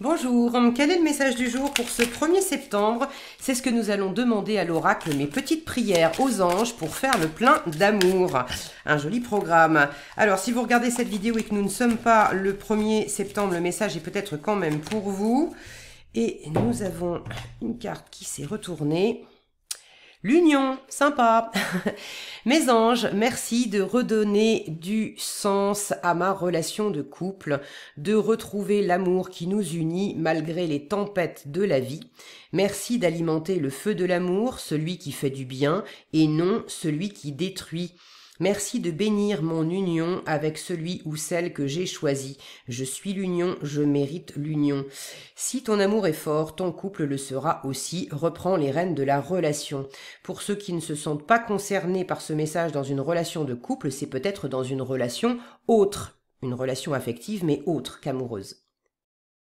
Bonjour, quel est le message du jour pour ce 1er septembre C'est ce que nous allons demander à l'oracle, mes petites prières aux anges pour faire le plein d'amour. Un joli programme. Alors si vous regardez cette vidéo et que nous ne sommes pas le 1er septembre, le message est peut-être quand même pour vous. Et nous avons une carte qui s'est retournée. L'union, sympa. Mes anges, merci de redonner du sens à ma relation de couple, de retrouver l'amour qui nous unit malgré les tempêtes de la vie. Merci d'alimenter le feu de l'amour, celui qui fait du bien, et non celui qui détruit. Merci de bénir mon union avec celui ou celle que j'ai choisi. Je suis l'union, je mérite l'union. Si ton amour est fort, ton couple le sera aussi. Reprends les rênes de la relation. Pour ceux qui ne se sentent pas concernés par ce message dans une relation de couple, c'est peut-être dans une relation autre, une relation affective mais autre qu'amoureuse.